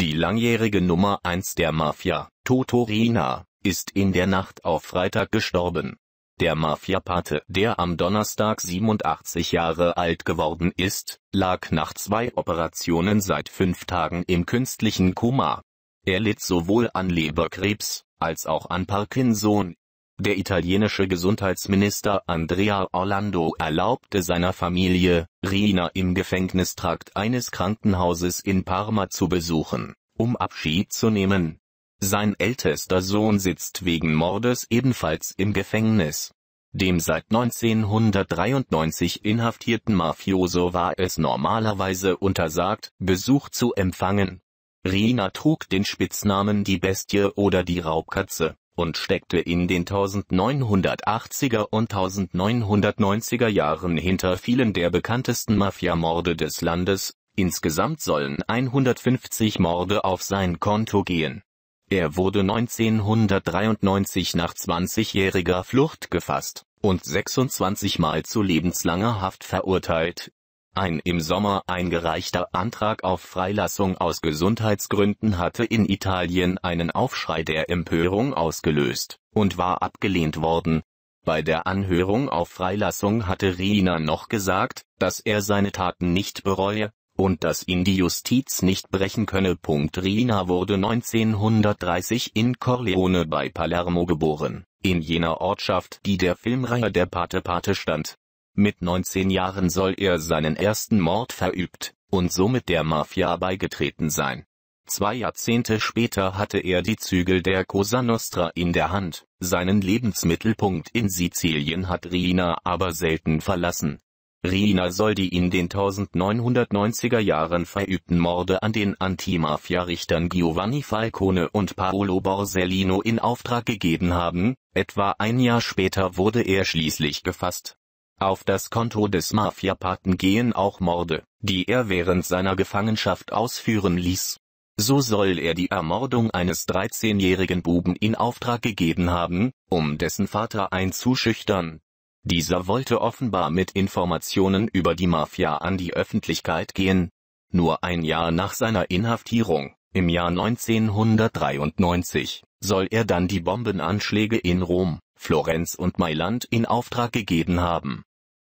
Die langjährige Nummer 1 der Mafia, Totorina, ist in der Nacht auf Freitag gestorben. Der Mafia-Pate, der am Donnerstag 87 Jahre alt geworden ist, lag nach zwei Operationen seit fünf Tagen im künstlichen Koma. Er litt sowohl an Leberkrebs, als auch an Parkinson, der italienische Gesundheitsminister Andrea Orlando erlaubte seiner Familie, Rina im Gefängnistrakt eines Krankenhauses in Parma zu besuchen, um Abschied zu nehmen. Sein ältester Sohn sitzt wegen Mordes ebenfalls im Gefängnis. Dem seit 1993 inhaftierten Mafioso war es normalerweise untersagt, Besuch zu empfangen. Rina trug den Spitznamen die Bestie oder die Raubkatze und steckte in den 1980er und 1990er Jahren hinter vielen der bekanntesten Mafiamorde des Landes. Insgesamt sollen 150 Morde auf sein Konto gehen. Er wurde 1993 nach 20-jähriger Flucht gefasst und 26 Mal zu lebenslanger Haft verurteilt, ein im Sommer eingereichter Antrag auf Freilassung aus Gesundheitsgründen hatte in Italien einen Aufschrei der Empörung ausgelöst und war abgelehnt worden. Bei der Anhörung auf Freilassung hatte Rina noch gesagt, dass er seine Taten nicht bereue und dass ihn die Justiz nicht brechen könne. Rina wurde 1930 in Corleone bei Palermo geboren, in jener Ortschaft, die der Filmreihe Der Pate Pate stand mit 19 Jahren soll er seinen ersten Mord verübt und somit der Mafia beigetreten sein. Zwei Jahrzehnte später hatte er die Zügel der Cosa Nostra in der Hand, seinen Lebensmittelpunkt in Sizilien hat Rina aber selten verlassen. Rina soll die in den 1990er Jahren verübten Morde an den anti mafia richtern Giovanni Falcone und Paolo Borsellino in Auftrag gegeben haben, etwa ein Jahr später wurde er schließlich gefasst. Auf das Konto des Mafiapaten gehen auch Morde, die er während seiner Gefangenschaft ausführen ließ. So soll er die Ermordung eines 13-jährigen Buben in Auftrag gegeben haben, um dessen Vater einzuschüchtern. Dieser wollte offenbar mit Informationen über die Mafia an die Öffentlichkeit gehen. Nur ein Jahr nach seiner Inhaftierung, im Jahr 1993, soll er dann die Bombenanschläge in Rom, Florenz und Mailand in Auftrag gegeben haben.